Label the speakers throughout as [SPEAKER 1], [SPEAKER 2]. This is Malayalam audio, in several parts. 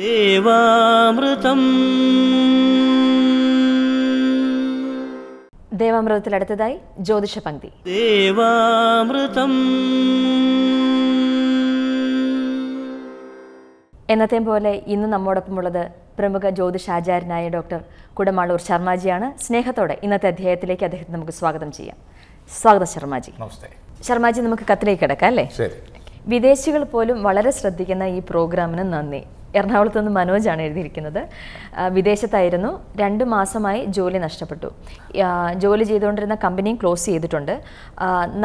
[SPEAKER 1] ദേവാമൃതം
[SPEAKER 2] ദേവാമൃതത്തിൽ അടുത്തതായി ജ്യോതിഷ പങ്ക്തി
[SPEAKER 1] ദേവാമൃതം
[SPEAKER 2] എന്നത്തെ പോലെ ഇന്ന് നമ്മോടൊപ്പമുള്ളത് പ്രമുഖ ജ്യോതിഷാചാര്യനായ ഡോക്ടർ കുടമാളൂർ ശർമാജിയാണ് സ്നേഹത്തോടെ ഇന്നത്തെ അധ്യായത്തിലേക്ക് അദ്ദേഹത്തെ നമുക്ക് സ്വാഗതം ചെയ്യാം സ്വാഗതം ശർമാജി ശർമാജി നമുക്ക് കത്തിലേക്ക് കിടക്കാം അല്ലേ വിദേശികൾ പോലും വളരെ ശ്രദ്ധിക്കുന്ന ഈ പ്രോഗ്രാമിന് നന്ദി എറണാകുളത്ത് നിന്ന് മനോജാണ് എഴുതിയിരിക്കുന്നത് വിദേശത്തായിരുന്നു രണ്ട് മാസമായി ജോലി നഷ്ടപ്പെട്ടു ജോലി ചെയ്തുകൊണ്ടിരുന്ന കമ്പനിയും ക്ലോസ് ചെയ്തിട്ടുണ്ട്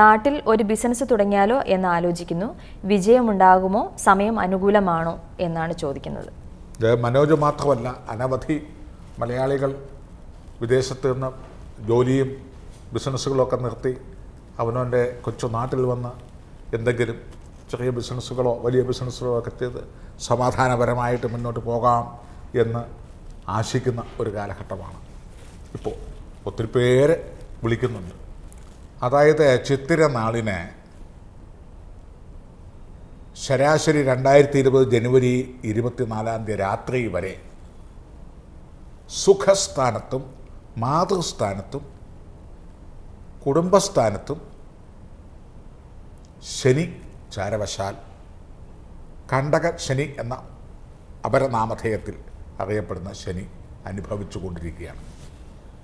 [SPEAKER 2] നാട്ടിൽ ഒരു ബിസിനസ് തുടങ്ങിയാലോ എന്ന് ആലോചിക്കുന്നു വിജയമുണ്ടാകുമോ സമയം അനുകൂലമാണോ എന്നാണ് ചോദിക്കുന്നത്
[SPEAKER 1] മനോജ് മാത്രമല്ല അനവധി മലയാളികൾ വിദേശത്ത് നിന്ന് ജോലിയും ബിസിനസ്സുകളൊക്കെ നിർത്തി അവനവൻ്റെ കൊച്ചു നാട്ടിൽ വന്ന് എന്തെങ്കിലും ചെറിയ ബിസിനസ്സുകളോ വലിയ ബിസിനസ്സുകളോ ഒക്കെ ചെയ്ത് സമാധാനപരമായിട്ട് മുന്നോട്ട് പോകാം എന്ന് ആശിക്കുന്ന ഒരു കാലഘട്ടമാണ് ഇപ്പോൾ ഒത്തിരി പേര് വിളിക്കുന്നുണ്ട് അതായത് ചിത്തിര നാളിനെ ശരാശരി രണ്ടായിരത്തി ഇരുപത് ജനുവരി ഇരുപത്തിനാലാം തീയതി രാത്രി വരെ സുഖസ്ഥാനത്തും മാതൃസ്ഥാനത്തും കുടുംബസ്ഥാനത്തും ശനി ചാരവശാൽ കണ്ടക ശനി എന്ന അപരനാമധേയത്തിൽ അറിയപ്പെടുന്ന ശനി അനുഭവിച്ചു കൊണ്ടിരിക്കുകയാണ്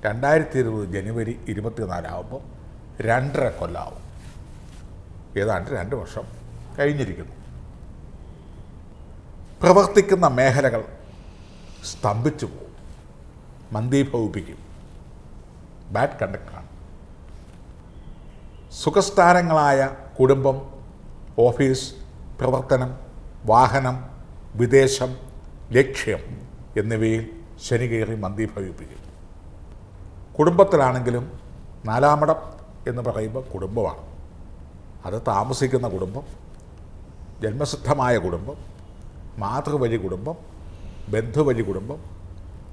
[SPEAKER 1] രണ്ടായിരത്തി ഇരുപത് ജനുവരി ഇരുപത്തിനാലാവുമ്പോൾ രണ്ടര കൊല്ലാവും ഏതാണ്ട് രണ്ട് വർഷം കഴിഞ്ഞിരിക്കുന്നു പ്രവർത്തിക്കുന്ന മേഖലകൾ സ്തംഭിച്ചു പോകും മന്ദീഭവിപ്പിക്കും ബാഡ് കണ്ടക്ടറാണ് സുഖസ്ഥാനങ്ങളായ കുടുംബം ഓഫീസ് പ്രവർത്തനം വാഹനം വിദേശം ലക്ഷ്യം എന്നിവയിൽ ശനി കയറി മന്ദീഭവിപ്പിക്കും കുടുംബത്തിലാണെങ്കിലും നാലാമടം എന്ന് പറയുമ്പോൾ കുടുംബമാണ് അത് താമസിക്കുന്ന കുടുംബം ജന്മസിദ്ധമായ കുടുംബം മാതൃവഴി കുടുംബം ബന്ധുവഴി കുടുംബം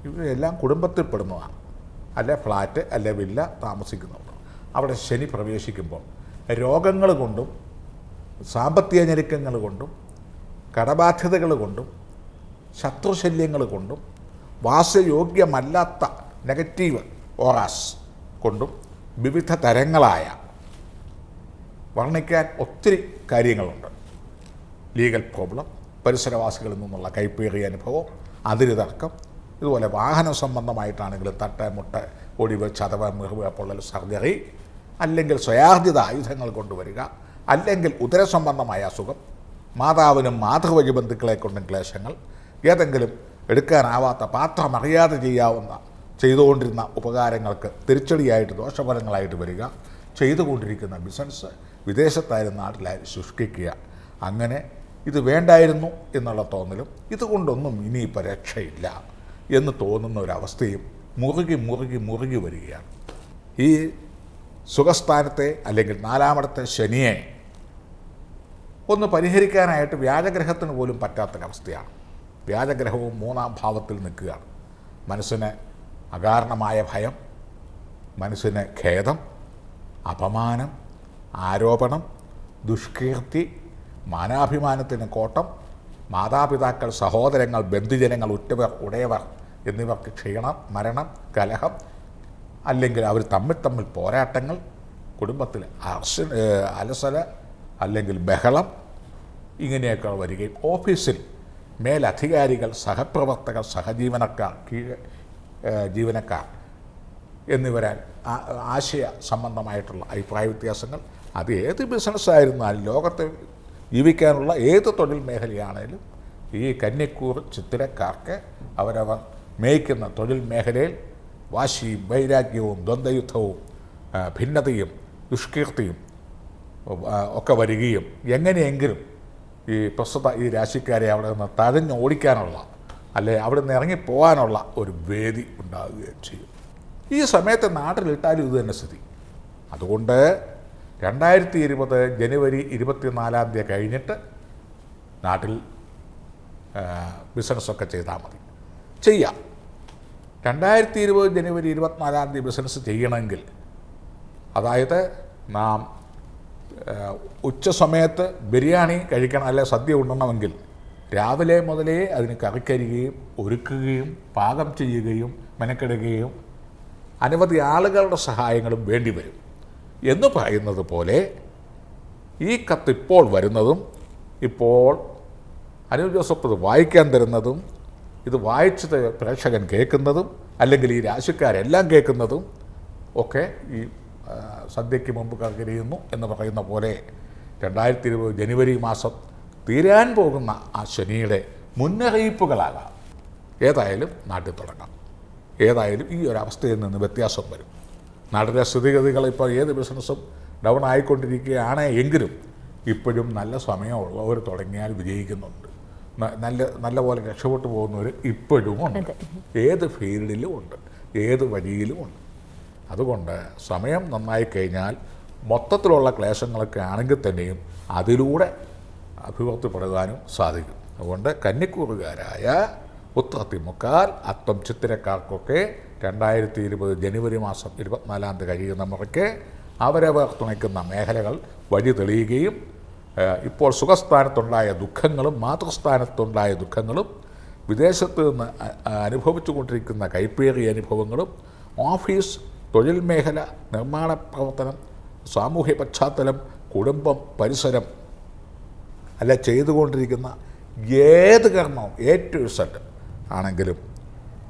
[SPEAKER 1] ഇവയെല്ലാം കുടുംബത്തിൽപ്പെടുന്നതാണ് അല്ലെ ഫ്ലാറ്റ് അല്ലെ വില്ല താമസിക്കുന്നവർ അവിടെ ശനി പ്രവേശിക്കുമ്പോൾ രോഗങ്ങൾ കൊണ്ടും സാമ്പത്തിക ഞെരുക്കങ്ങൾ കൊണ്ടും കടബാധ്യതകൾ കൊണ്ടും ശത്രുശല്യങ്ങൾ കൊണ്ടും വാസയോഗ്യമല്ലാത്ത നെഗറ്റീവ് ഓറാസ് കൊണ്ടും വിവിധ തരങ്ങളായ വർണ്ണിക്കാൻ ഒത്തിരി കാര്യങ്ങളുണ്ട് ലീഗൽ പ്രോബ്ലം പരിസരവാസികളിൽ നിന്നുള്ള കൈപ്പേറിയ അനുഭവം അതിര് തർക്കം ഇതുപോലെ വാഹന സംബന്ധമായിട്ടാണെങ്കിലും തട്ട മുട്ട ഒടിവ് ചതവ് മെഹുവ പൊള്ളൽ സർജറി അല്ലെങ്കിൽ സ്വയാർജിത ആയുധങ്ങൾ കൊണ്ടുവരിക അല്ലെങ്കിൽ ഉദരസംബന്ധമായ അസുഖം മാതാവിനും മാതൃവഴി ബന്ധുക്കളെ കൊണ്ടും ക്ലേശങ്ങൾ ഏതെങ്കിലും എടുക്കാനാവാത്ത പാത്രമറിയാതെ ചെയ്യാവുന്ന ചെയ്തുകൊണ്ടിരുന്ന ഉപകാരങ്ങൾക്ക് തിരിച്ചടിയായിട്ട് ദോഷഫലങ്ങളായിട്ട് വരിക ചെയ്തുകൊണ്ടിരിക്കുന്ന ബിസിനസ് വിദേശത്തായിരുന്ന നാട്ടിലായി ശുഷ്കിക്കുക അങ്ങനെ ഇത് വേണ്ടായിരുന്നു എന്നുള്ള തോന്നലും ഇതുകൊണ്ടൊന്നും ഇനി പരക്ഷയില്ല എന്ന് തോന്നുന്ന ഒരവസ്ഥയും മുറുകി മുറുകി മുറുകി വരികയാണ് ഈ സുഖസ്ഥാനത്തെ അല്ലെങ്കിൽ നാലാമത്തെ ശനിയെ ഒന്ന് പരിഹരിക്കാനായിട്ട് വ്യാജഗ്രഹത്തിന് പോലും പറ്റാത്ത അവസ്ഥയാണ് വ്യാജഗ്രഹവും മൂന്നാം ഭാവത്തിൽ നിൽക്കുകയാണ് മനസ്സിന് അകാരണമായ ഭയം മനസ്സിന് ഖേദം അപമാനം ആരോപണം ദുഷ്കീർത്തി മാനാഭിമാനത്തിന് കോട്ടം മാതാപിതാക്കൾ സഹോദരങ്ങൾ ബന്ധുജനങ്ങൾ ഉറ്റവർ ഉടയവർ എന്നിവർക്ക് ക്ഷീണം മരണം കലഹം അല്ലെങ്കിൽ അവർ തമ്മിൽ തമ്മിൽ പോരാട്ടങ്ങൾ കുടുംബത്തിൽ അർശ അലസല അല്ലെങ്കിൽ ബഹളം ഇങ്ങനെയൊക്കെ വരികയും ഓഫീസിൽ മേലധികാരികൾ സഹപ്രവർത്തകർ സഹജീവനക്കാർ കീഴ് ജീവനക്കാർ എന്നിവരാൽ ആശയ സംബന്ധമായിട്ടുള്ള അഭിപ്രായ വ്യത്യാസങ്ങൾ അത് ഏത് ബിസിനസ്സായിരുന്നാലും ലോകത്തെ ജീവിക്കാനുള്ള ഏത് തൊഴിൽ മേഖലയാണേലും ഈ കന്നിക്കൂർ ചിത്തിരക്കാർക്ക് അവരവർ മേയ്ക്കുന്ന തൊഴിൽ മേഖലയിൽ വാശിയും വൈരാഗ്യവും ദ്വന്ദ്വയുദ്ധവും ഭിന്നതയും ദുഷ്കീർത്തിയും ഒക്കെ വരികയും എങ്ങനെയെങ്കിലും ഈ പ്രസ്തുത ഈ രാശിക്കാരെ അവിടെ നിന്ന് തഴഞ്ഞോടിക്കാനുള്ള അല്ലെ അവിടെ നിന്ന് ഇറങ്ങിപ്പോകാനുള്ള ഒരു വേദി ഉണ്ടാകുകയും ചെയ്യും ഈ സമയത്ത് നാട്ടിലിട്ടാലും ഇത് തന്നെ സ്ഥിതി അതുകൊണ്ട് രണ്ടായിരത്തി ഇരുപത് ജനുവരി ഇരുപത്തിനാലാം തീയതി കഴിഞ്ഞിട്ട് നാട്ടിൽ ബിസിനസ്സൊക്കെ ചെയ്താൽ മതി ചെയ്യാം രണ്ടായിരത്തി ഇരുപത് ജനുവരി ഇരുപത്തിനാലാം തീയതി ബിസിനസ് ചെയ്യണമെങ്കിൽ അതായത് നാം ഉച്ച സമയത്ത് ബിരിയാണി കഴിക്കണം അല്ലെ സദ്യ ഉണ്ണണമെങ്കിൽ രാവിലെ മുതലേ അതിന് കറിക്കരികയും ഒരുക്കുകയും പാകം ചെയ്യുകയും മെനക്കെടുകയും അനവധി ആളുകളുടെ സഹായങ്ങളും വേണ്ടി വരും എന്ന് പറയുന്നത് പോലെ ഈ കത്തിപ്പോൾ വരുന്നതും ഇപ്പോൾ അനു ജോസഫ് ഇത് വായിക്കാൻ തരുന്നതും ഇത് വായിച്ചത് പ്രേക്ഷകൻ കേൾക്കുന്നതും അല്ലെങ്കിൽ ഈ രാശിക്കാരെല്ലാം കേൾക്കുന്നതും ഒക്കെ ഈ സദ്യയ്ക്ക് മുമ്പ് കരകരയുന്നു എന്ന് പറയുന്ന പോലെ രണ്ടായിരത്തി ഇരുപത് ജനുവരി മാസം തീരാൻ പോകുന്ന ആ ശനിയുടെ മുന്നറിയിപ്പുകളാകാം ഏതായാലും നാട്ടിൽ തുടങ്ങാം ഏതായാലും ഈ ഒരു അവസ്ഥയിൽ നിന്ന് വ്യത്യാസം വരും നാട്ടിലെ സ്ഥിതിഗതികൾ ഇപ്പോൾ ഏത് ബിസിനസ്സും ഡൗൺ ആയിക്കൊണ്ടിരിക്കുകയാണ് എങ്കിലും ഇപ്പോഴും നല്ല സമയമുള്ളവർ തുടങ്ങിയാൽ വിജയിക്കുന്നുണ്ട് നല്ല നല്ല പോലെ രക്ഷപ്പെട്ടു പോകുന്നവർ ഇപ്പോഴും ഉണ്ട് ഏത് ഫീൽഡിലും ഉണ്ട് ഏത് വഴിയിലും ഉണ്ട് അതുകൊണ്ട് സമയം നന്നായി കഴിഞ്ഞാൽ മൊത്തത്തിലുള്ള ക്ലേശങ്ങളൊക്കെ ആണെങ്കിൽ തന്നെയും അതിലൂടെ അഭിവൃദ്ധിപ്പെടാനും സാധിക്കും അതുകൊണ്ട് കന്നിക്കൂറുകാരായ ഉത്രത്തിമുക്കാൽ അത്തം ചിത്തിരക്കാർക്കൊക്കെ രണ്ടായിരത്തി ഇരുപത് ജനുവരി മാസം ഇരുപത്തിനാലാം തീയതി കഴിയുന്ന മുറയ്ക്ക് അവരവർ തുണയ്ക്കുന്ന മേഖലകൾ വഴി തെളിയുകയും ഇപ്പോൾ സുഖസ്ഥാനത്തുണ്ടായ ദുഃഖങ്ങളും മാതൃസ്ഥാനത്തുണ്ടായ ദുഃഖങ്ങളും വിദേശത്ത് നിന്ന് അനുഭവിച്ചു കൊണ്ടിരിക്കുന്ന കൈപ്പേറിയ അനുഭവങ്ങളും ഓഫീസ് തൊഴിൽ മേഖല നിർമ്മാണ പ്രവർത്തനം സാമൂഹ്യ പശ്ചാത്തലം കുടുംബം പരിസരം അല്ല ചെയ്തുകൊണ്ടിരിക്കുന്ന ഏത് കർമ്മവും എ ടു സെറ്റ് ആണെങ്കിലും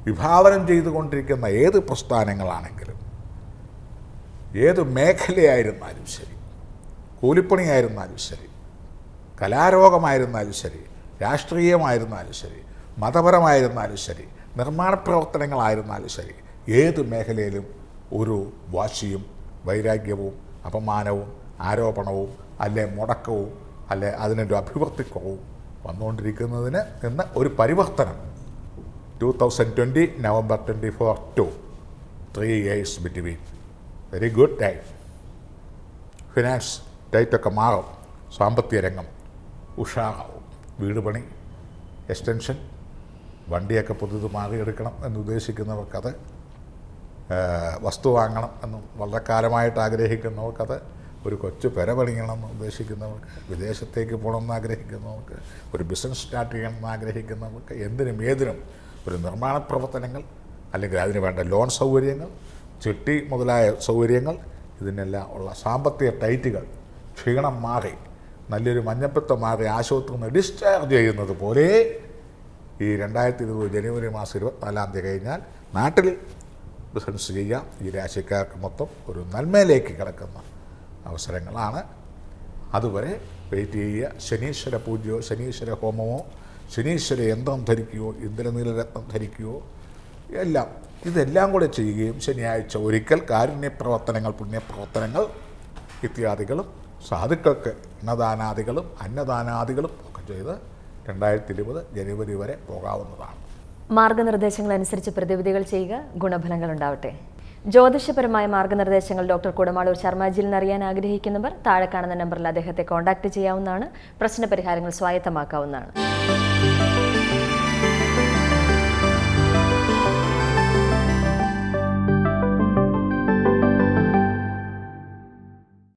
[SPEAKER 1] വിഭാവനം ചെയ്തുകൊണ്ടിരിക്കുന്ന ഏത് പ്രസ്ഥാനങ്ങളാണെങ്കിലും ഏത് മേഖലയായിരുന്നാലും ശരി കൂലിപ്പണിയായിരുന്നാലും ശരി കലാരോഗമായിരുന്നാലും ശരി രാഷ്ട്രീയമായിരുന്നാലും ശരി മതപരമായിരുന്നാലും ശരി നിർമ്മാണ പ്രവർത്തനങ്ങളായിരുന്നാലും ശരി ഏത് മേഖലയിലും ഒരു വാശിയും വൈരാഗ്യവും അപമാനവും ആരോപണവും അല്ലെ മുടക്കവും അല്ലെ അതിനൊരു കുറവും വന്നുകൊണ്ടിരിക്കുന്നതിന് നിന്ന് ഒരു പരിവർത്തനം two thousand twenty November twenty four two three years between very good time finance ഡേറ്റൊക്കെ മാറും സാമ്പത്തിക രംഗം ഉഷാറാവും വീട് പണി എക്സ്റ്റൻഷൻ വണ്ടിയൊക്കെ പുതിയത് മാറിയെടുക്കണം എന്നുദ്ദേശിക്കുന്നവർക്കത് വസ്തു വാങ്ങണം എന്ന് വളരെ കാലമായിട്ട് ആഗ്രഹിക്കുന്നവർക്കത് ഒരു കൊച്ചു പെര പണിയണമെന്ന് ഉദ്ദേശിക്കുന്നവർക്ക് വിദേശത്തേക്ക് എന്ന് ആഗ്രഹിക്കുന്നവർക്ക് ഒരു ബിസിനസ് സ്റ്റാർട്ട് ചെയ്യണമെന്ന് ആഗ്രഹിക്കുന്നവർക്ക് എന്തിനും ഏതിനും ഒരു നിർമ്മാണ പ്രവർത്തനങ്ങൾ അല്ലെങ്കിൽ അതിന് വേണ്ട ലോൺ സൗകര്യങ്ങൾ ചിട്ടി മുതലായ സൗകര്യങ്ങൾ ഇതിനെല്ലാം ഉള്ള സാമ്പത്തിക ടൈറ്റുകൾ ക്ഷീണം മാറി നല്ലൊരു മഞ്ഞപ്പിത്തം മാറി ആശുപത്രി നിന്ന് ഡിസ്ചാർജ് ചെയ്യുന്നത് പോലെ ഈ രണ്ടായിരത്തി ഇരുപത് ജനുവരി മാസം ഇരുപത്തിനാലാം തീയതി കഴിഞ്ഞാൽ നാട്ടിൽ ബിസിനസ് ചെയ്യാം ഈ രാശിക്കാർക്ക് മൊത്തം ഒരു നന്മയിലേക്ക് കിടക്കുന്ന അവസരങ്ങളാണ് അതുവരെ വെയിറ്റ് ചെയ്യുക ശനീശ്വര പൂജയോ ശനീശ്വര ഹോമമോ ശനീശ്വര യന്ത്രം ധരിക്കുകയോ ഇന്ദ്രനീലരത്നം ധരിക്കുകയോ എല്ലാം ഇതെല്ലാം കൂടെ ചെയ്യുകയും ശനിയാഴ്ച ഒരിക്കൽ കാരുണ്യപ്രവർത്തനങ്ങൾ പുണ്യപ്രവർത്തനങ്ങൾ ഇത്യാദികളും സാധുക്കൾക്ക് അന്നദാനാദികളും അന്നദാനാദികളും ഒക്കെ ചെയ്ത് രണ്ടായിരത്തി ഇരുപത് ജനുവരി വരെ പോകാവുന്നതാണ്
[SPEAKER 2] മാർഗനിർദ്ദേശങ്ങൾ അനുസരിച്ച് പ്രതിവിധികൾ ചെയ്യുക ഗുണഫലങ്ങൾ ഉണ്ടാവട്ടെ ജ്യോതിഷപരമായ മാർഗനിർദ്ദേശങ്ങൾ ഡോക്ടർ കുടമാളൂർ ശർമാജിയിൽ നിന്ന് അറിയാൻ ആഗ്രഹിക്കുന്നവർ താഴെ കാണുന്ന നമ്പറിൽ അദ്ദേഹത്തെ കോൺടാക്ട് ചെയ്യാവുന്നതാണ് പ്രശ്നപരിഹാരങ്ങൾ സ്വായത്തമാക്കാവുന്നതാണ്